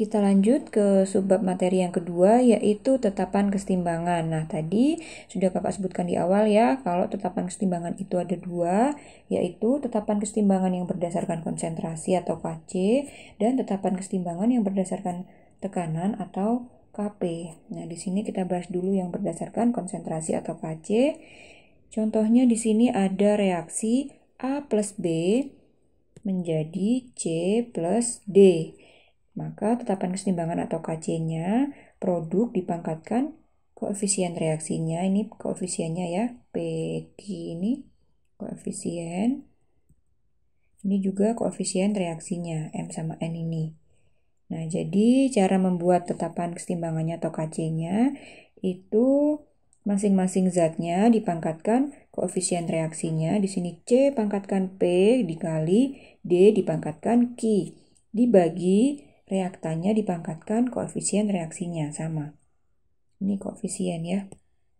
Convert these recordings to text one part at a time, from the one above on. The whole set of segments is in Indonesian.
Kita lanjut ke subbab materi yang kedua yaitu tetapan kesetimbangan. Nah tadi sudah kakak sebutkan di awal ya kalau tetapan kesetimbangan itu ada dua yaitu tetapan kesetimbangan yang berdasarkan konsentrasi atau KC dan tetapan kesetimbangan yang berdasarkan tekanan atau KP. Nah di sini kita bahas dulu yang berdasarkan konsentrasi atau KC. Contohnya di sini ada reaksi A plus B menjadi C plus D. Maka tetapan keseimbangan atau KC-nya produk dipangkatkan koefisien reaksinya ini koefisiennya ya PQ ini koefisien ini juga koefisien reaksinya M sama N ini nah jadi cara membuat tetapan keseimbangannya atau KC-nya itu masing-masing zatnya dipangkatkan koefisien reaksinya di sini C pangkatkan P dikali D dipangkatkan Q dibagi reaktannya dipangkatkan koefisien reaksinya sama. Ini koefisien ya.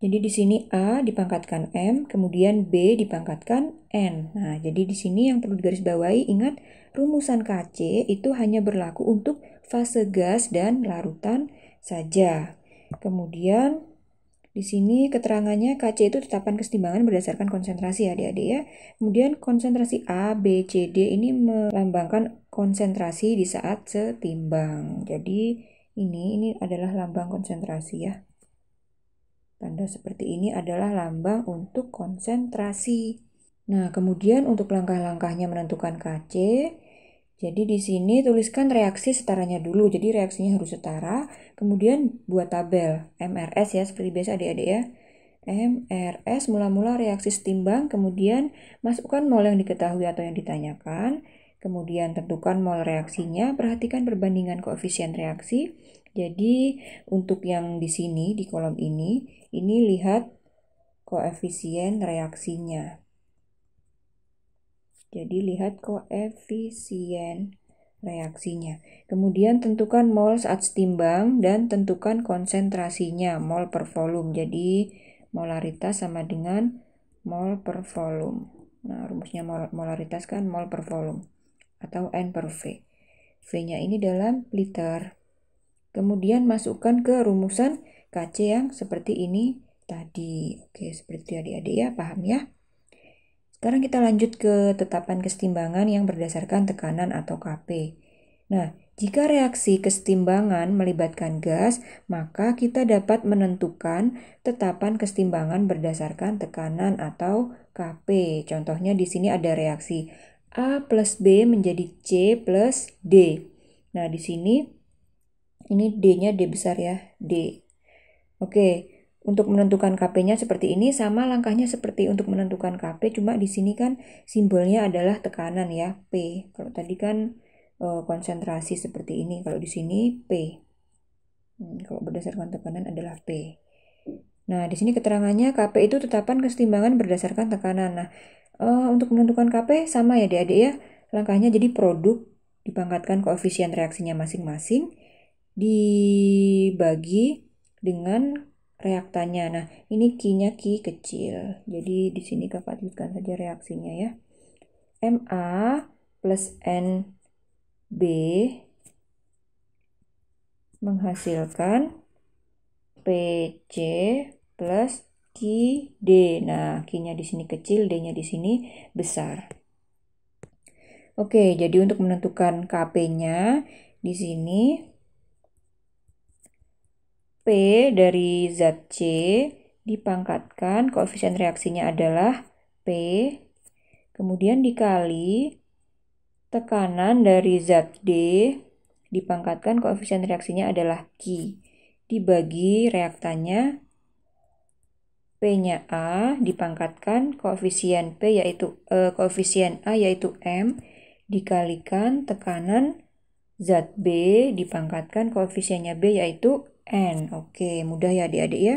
Jadi di sini A dipangkatkan M, kemudian B dipangkatkan N. Nah, jadi di sini yang perlu digarisbawahi ingat rumusan KC itu hanya berlaku untuk fase gas dan larutan saja. Kemudian di sini keterangannya KC itu tetapan kesetimbangan berdasarkan konsentrasi ya, adik-adik ya. Kemudian konsentrasi A, B, C, D ini melambangkan konsentrasi di saat setimbang. Jadi ini ini adalah lambang konsentrasi ya. Tanda seperti ini adalah lambang untuk konsentrasi. Nah, kemudian untuk langkah-langkahnya menentukan KC, jadi di sini tuliskan reaksi setaranya dulu. Jadi reaksinya harus setara, kemudian buat tabel MRS ya seperti biasa Adik-adik ya. MRS mula-mula reaksi setimbang, kemudian masukkan mol yang diketahui atau yang ditanyakan, kemudian tentukan mol reaksinya, perhatikan perbandingan koefisien reaksi. Jadi untuk yang di sini di kolom ini, ini lihat koefisien reaksinya. Jadi lihat koefisien reaksinya. Kemudian tentukan mol saat setimbang dan tentukan konsentrasinya mol per volume. Jadi molaritas sama dengan mol per volume. Nah, rumusnya mol molaritas kan mol per volume atau N per V. V-nya ini dalam liter. Kemudian masukkan ke rumusan KC yang seperti ini tadi. Oke, seperti adik-adik ya, paham ya? Sekarang kita lanjut ke tetapan kesetimbangan yang berdasarkan tekanan atau KP. Nah, jika reaksi kesetimbangan melibatkan gas, maka kita dapat menentukan tetapan kesetimbangan berdasarkan tekanan atau KP. Contohnya di sini ada reaksi A plus B menjadi C plus D. Nah, di sini ini D-nya D besar ya, D. Oke, untuk menentukan KP-nya seperti ini sama langkahnya seperti untuk menentukan KP cuma di sini kan simbolnya adalah tekanan ya P. Kalau tadi kan e, konsentrasi seperti ini, kalau di sini P. Hmm, kalau berdasarkan tekanan adalah P. Nah, di sini keterangannya KP itu tetapan kesetimbangan berdasarkan tekanan. Nah, e, untuk menentukan KP sama ya Adik-adik ya. Langkahnya jadi produk dipangkatkan koefisien reaksinya masing-masing dibagi dengan reaktannya. Nah, ini kinya nya Ki kecil. Jadi di sini Kakak tuliskan saja reaksinya ya. MA plus NB menghasilkan PC plus QD. Nah, Q-nya di sini kecil, D-nya di sini besar. Oke, jadi untuk menentukan KP-nya di sini P dari zat C dipangkatkan koefisien reaksinya adalah P kemudian dikali tekanan dari zat D dipangkatkan koefisien reaksinya adalah Q dibagi reaktannya P-nya A dipangkatkan koefisien P yaitu eh, koefisien A yaitu M dikalikan tekanan zat B dipangkatkan koefisiennya B yaitu N. Oke, mudah ya adik-adik ya.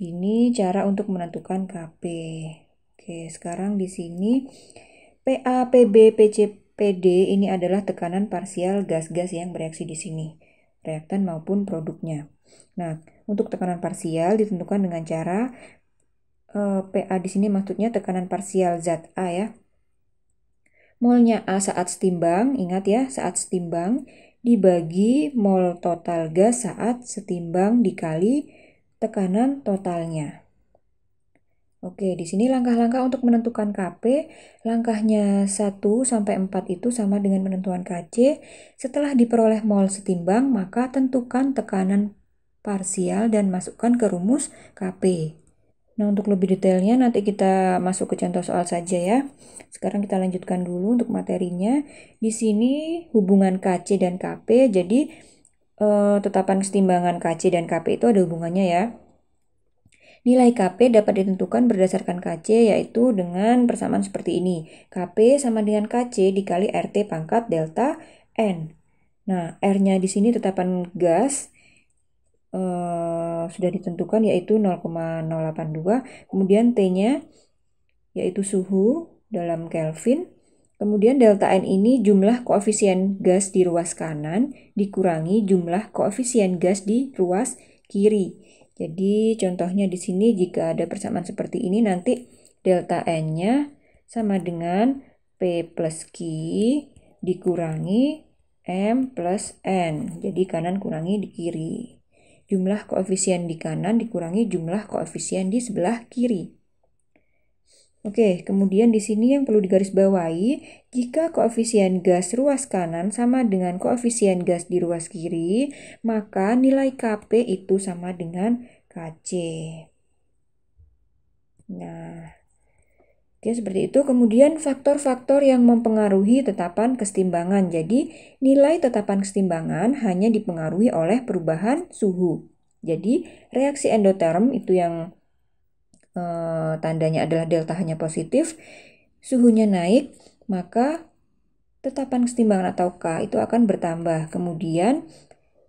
Ini cara untuk menentukan KP. Oke, sekarang di sini PA, PB, PC, PD ini adalah tekanan parsial gas-gas yang bereaksi di sini, reaktan maupun produknya. Nah, untuk tekanan parsial ditentukan dengan cara eh, PA di sini maksudnya tekanan parsial zat A ya. Molnya A saat setimbang, ingat ya, saat setimbang dibagi mol total gas saat setimbang dikali tekanan totalnya. Oke, di sini langkah-langkah untuk menentukan KP, langkahnya 1 sampai 4 itu sama dengan penentuan KC. Setelah diperoleh mol setimbang, maka tentukan tekanan parsial dan masukkan ke rumus KP. Nah, untuk lebih detailnya nanti kita masuk ke contoh soal saja ya. Sekarang kita lanjutkan dulu untuk materinya. Di sini hubungan KC dan KP, jadi eh, tetapan kesetimbangan KC dan KP itu ada hubungannya ya. Nilai KP dapat ditentukan berdasarkan KC yaitu dengan persamaan seperti ini. KP sama dengan KC dikali RT pangkat delta N. Nah, R-nya di sini tetapan gas, Eh, sudah ditentukan yaitu 0,082 kemudian T-nya yaitu suhu dalam Kelvin kemudian delta N ini jumlah koefisien gas di ruas kanan dikurangi jumlah koefisien gas di ruas kiri jadi contohnya di sini jika ada persamaan seperti ini nanti delta N-nya sama dengan P plus Q dikurangi M plus N. Jadi kanan kurangi di kiri jumlah koefisien di kanan dikurangi jumlah koefisien di sebelah kiri. Oke, kemudian di sini yang perlu digarisbawahi, jika koefisien gas ruas kanan sama dengan koefisien gas di ruas kiri, maka nilai KP itu sama dengan KC. Nah, Oke, seperti itu. Kemudian faktor-faktor yang mempengaruhi tetapan kesetimbangan. Jadi, nilai tetapan kesetimbangan hanya dipengaruhi oleh perubahan suhu. Jadi, reaksi endoterm itu yang eh, tandanya adalah delta hanya positif, suhunya naik, maka tetapan kesetimbangan atau K itu akan bertambah. Kemudian,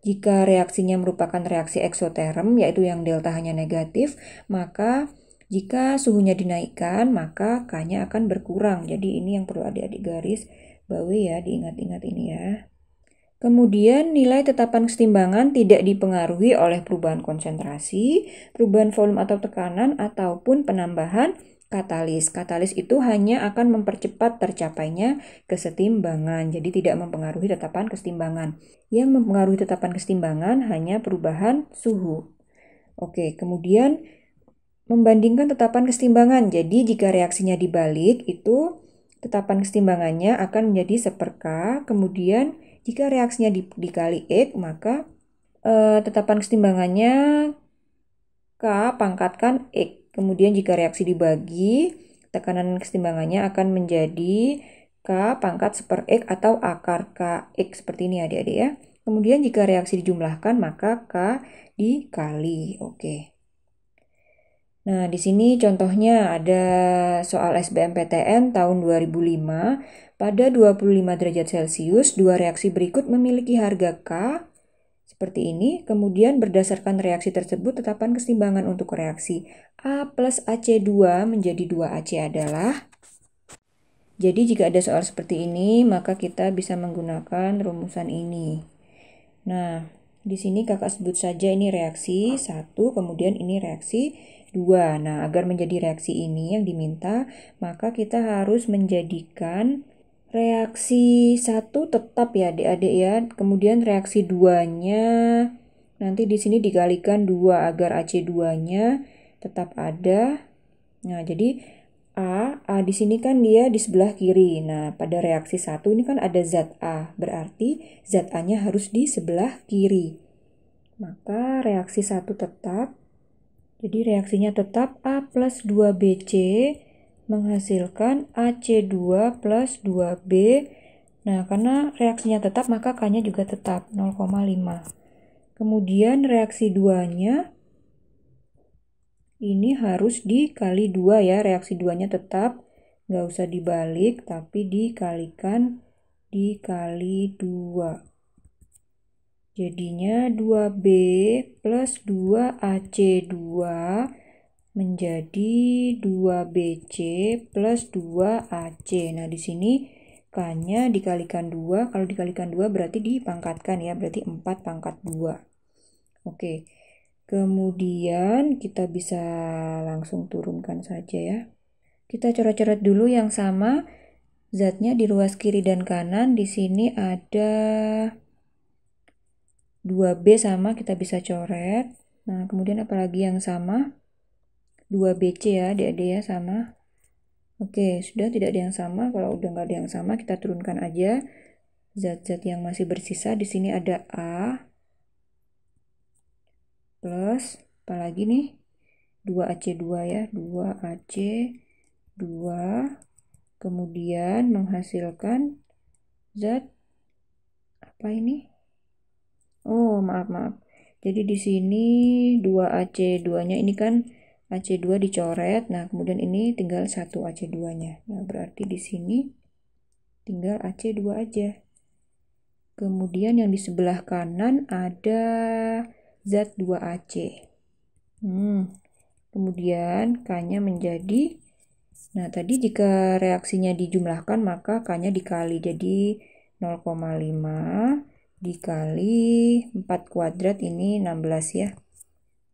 jika reaksinya merupakan reaksi eksoterm, yaitu yang delta hanya negatif, maka jika suhunya dinaikkan, maka K-nya akan berkurang. Jadi ini yang perlu adik-adik garis bawahi ya, diingat-ingat ini ya. Kemudian nilai tetapan kesetimbangan tidak dipengaruhi oleh perubahan konsentrasi, perubahan volume atau tekanan, ataupun penambahan katalis. Katalis itu hanya akan mempercepat tercapainya kesetimbangan, jadi tidak mempengaruhi tetapan kesetimbangan. Yang mempengaruhi tetapan kesetimbangan hanya perubahan suhu. Oke, kemudian membandingkan tetapan kesetimbangan. Jadi jika reaksinya dibalik itu tetapan kesetimbangannya akan menjadi seperka. Kemudian jika reaksinya di, dikali X maka e, tetapan kesetimbangannya K pangkatkan X. Kemudian jika reaksi dibagi tekanan kesetimbangannya akan menjadi K pangkat seper X atau akar k x seperti ini adik-adik ya. Kemudian jika reaksi dijumlahkan maka K dikali. Oke. Nah, di sini contohnya ada soal SBMPTN tahun 2005. Pada 25 derajat Celcius, dua reaksi berikut memiliki harga K seperti ini. Kemudian berdasarkan reaksi tersebut, tetapan keseimbangan untuk reaksi A plus AC2 menjadi 2AC adalah... Jadi jika ada soal seperti ini, maka kita bisa menggunakan rumusan ini. Nah, di sini kakak sebut saja ini reaksi satu, kemudian ini reaksi dua. Nah, agar menjadi reaksi ini yang diminta, maka kita harus menjadikan reaksi satu tetap ya adik-adik ya. Kemudian reaksi duanya nanti di sini dikalikan dua agar AC2-nya tetap ada. Nah, jadi A, A di sini kan dia di sebelah kiri. Nah, pada reaksi satu ini kan ada zat A, berarti zat a nya harus di sebelah kiri. Maka reaksi satu tetap, jadi reaksinya tetap A plus 2BC menghasilkan AC2 plus 2B. Nah, karena reaksinya tetap, maka K-nya juga tetap, 0,5. Kemudian reaksi 2-nya ini harus dikali dua ya reaksi duanya tetap nggak usah dibalik tapi dikalikan dikali dua jadinya 2B plus 2AC2 menjadi 2BC plus 2AC nah di sini K-nya dikalikan 2 kalau dikalikan 2 berarti dipangkatkan ya berarti 4 pangkat 2 oke okay. Kemudian kita bisa langsung turunkan saja ya. Kita coret-coret dulu yang sama zatnya di ruas kiri dan kanan. Di sini ada 2B sama kita bisa coret. Nah, kemudian apalagi yang sama? 2BC ya, dia ada ya sama. Oke, sudah tidak ada yang sama. Kalau udah nggak ada yang sama, kita turunkan aja zat-zat yang masih bersisa. Di sini ada A, plus apalagi nih 2AC2 ya 2AC2 kemudian menghasilkan zat apa ini oh maaf maaf jadi di sini 2AC2 nya ini kan AC2 dicoret nah kemudian ini tinggal 1 AC2 nya nah berarti di sini tinggal AC2 aja kemudian yang di sebelah kanan ada Z2AC. Hmm. Kemudian K-nya menjadi Nah, tadi jika reaksinya dijumlahkan maka K-nya dikali jadi 0,5 dikali 4 kuadrat ini 16 ya.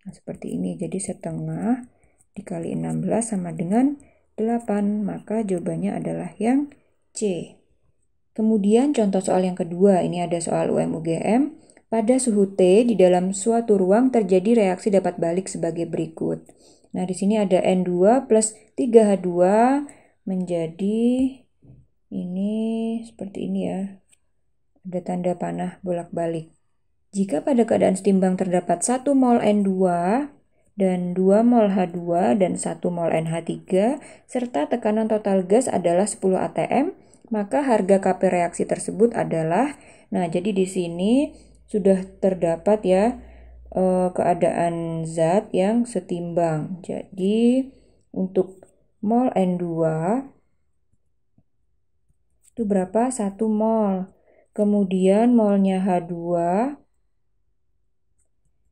Nah, seperti ini jadi setengah dikali 16 sama dengan 8, maka jawabannya adalah yang C. Kemudian contoh soal yang kedua, ini ada soal UMUGM pada suhu T di dalam suatu ruang terjadi reaksi dapat balik sebagai berikut. Nah, di sini ada N2 plus 3H2 menjadi ini seperti ini ya. Ada tanda panah bolak-balik. Jika pada keadaan setimbang terdapat 1 mol N2 dan 2 mol H2 dan 1 mol NH3 serta tekanan total gas adalah 10 atm, maka harga KP reaksi tersebut adalah nah jadi di sini sudah terdapat ya uh, keadaan zat yang setimbang. Jadi untuk mol N2 itu berapa? 1 mol. Kemudian molnya H2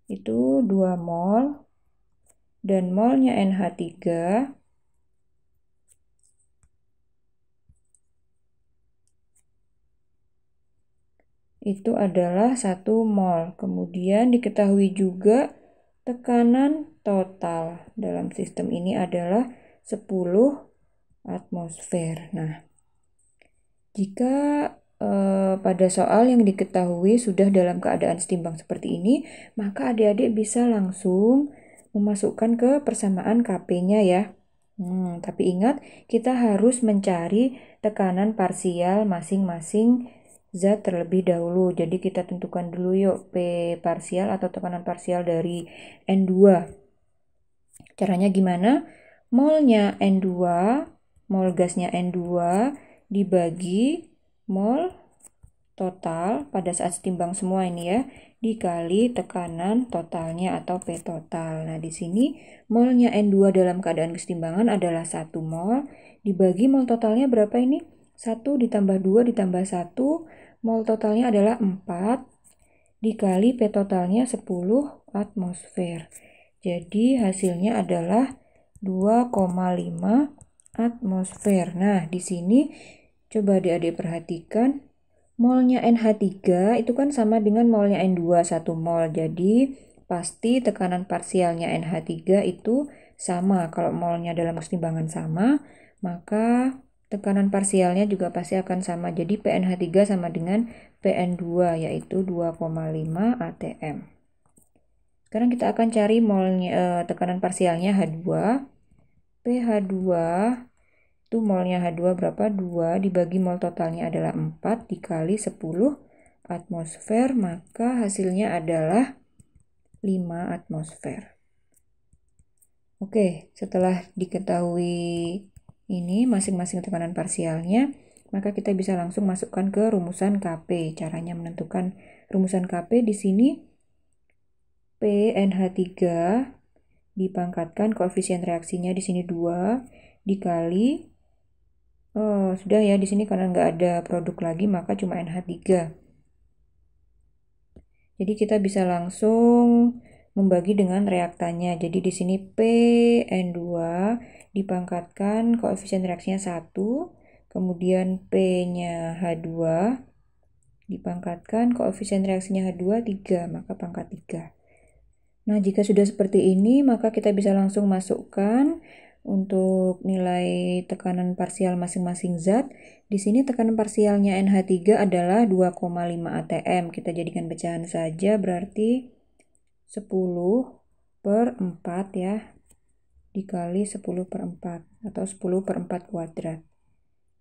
itu 2 mol dan molnya NH3 itu adalah satu mol. Kemudian diketahui juga tekanan total dalam sistem ini adalah 10 atmosfer. Nah, jika eh, pada soal yang diketahui sudah dalam keadaan setimbang seperti ini, maka adik-adik bisa langsung memasukkan ke persamaan KP-nya ya. Hmm, tapi ingat, kita harus mencari tekanan parsial masing-masing Z terlebih dahulu. Jadi kita tentukan dulu yuk P parsial atau tekanan parsial dari N2. Caranya gimana? Molnya N2, mol gasnya N2 dibagi mol total pada saat setimbang semua ini ya dikali tekanan totalnya atau P total. Nah, di sini molnya N2 dalam keadaan kesetimbangan adalah 1 mol dibagi mol totalnya berapa ini? 1 ditambah 2 ditambah 1 mol totalnya adalah 4 dikali P totalnya 10 atmosfer. Jadi hasilnya adalah 2,5 atmosfer. Nah, di sini coba adik-adik perhatikan molnya NH3 itu kan sama dengan molnya N2 1 mol. Jadi pasti tekanan parsialnya NH3 itu sama. Kalau molnya dalam keseimbangan sama, maka tekanan parsialnya juga pasti akan sama. Jadi PNH 3 sama dengan PN2 yaitu 2,5 ATM. Sekarang kita akan cari molnya, eh, tekanan parsialnya H2. PH2 itu molnya H2 berapa? 2 dibagi mol totalnya adalah 4 dikali 10 atmosfer maka hasilnya adalah 5 atmosfer. Oke, setelah diketahui ini masing-masing tekanan parsialnya, maka kita bisa langsung masukkan ke rumusan KP. Caranya menentukan rumusan KP di sini P 3 dipangkatkan koefisien reaksinya di sini 2 dikali oh, sudah ya di sini karena nggak ada produk lagi maka cuma NH3. Jadi kita bisa langsung membagi dengan reaktannya. Jadi di sini PN2 dipangkatkan koefisien reaksinya 1, kemudian P-nya H2, dipangkatkan koefisien reaksinya H2 3, maka pangkat 3. Nah, jika sudah seperti ini, maka kita bisa langsung masukkan untuk nilai tekanan parsial masing-masing zat. Di sini tekanan parsialnya NH3 adalah 2,5 ATM. Kita jadikan pecahan saja, berarti 10 per 4 ya, dikali 10 per 4 atau 10 per 4 kuadrat.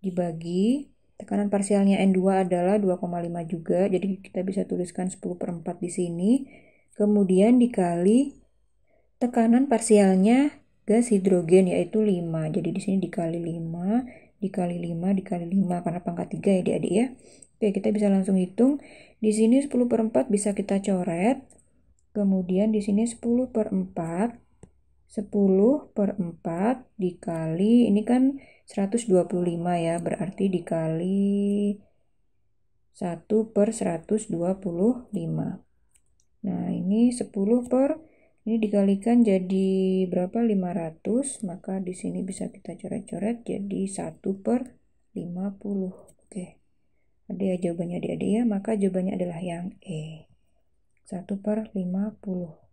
Dibagi, tekanan parsialnya N2 adalah 2,5 juga, jadi kita bisa tuliskan 10 per 4 di sini. Kemudian dikali tekanan parsialnya gas hidrogen yaitu 5. Jadi di sini dikali 5, dikali 5, dikali 5 karena pangkat 3 ya Adik-adik ya. Oke, kita bisa langsung hitung. Di sini 10 per 4 bisa kita coret. Kemudian di sini 10 per 4 10 per 4 dikali, ini kan 125 ya, berarti dikali 1 per 125. Nah, ini 10 per, ini dikalikan jadi berapa? 500, maka di sini bisa kita coret-coret jadi 1 per 50. Oke, ada ya jawabannya adik-adik ya, maka jawabannya adalah yang E. 1 per 50.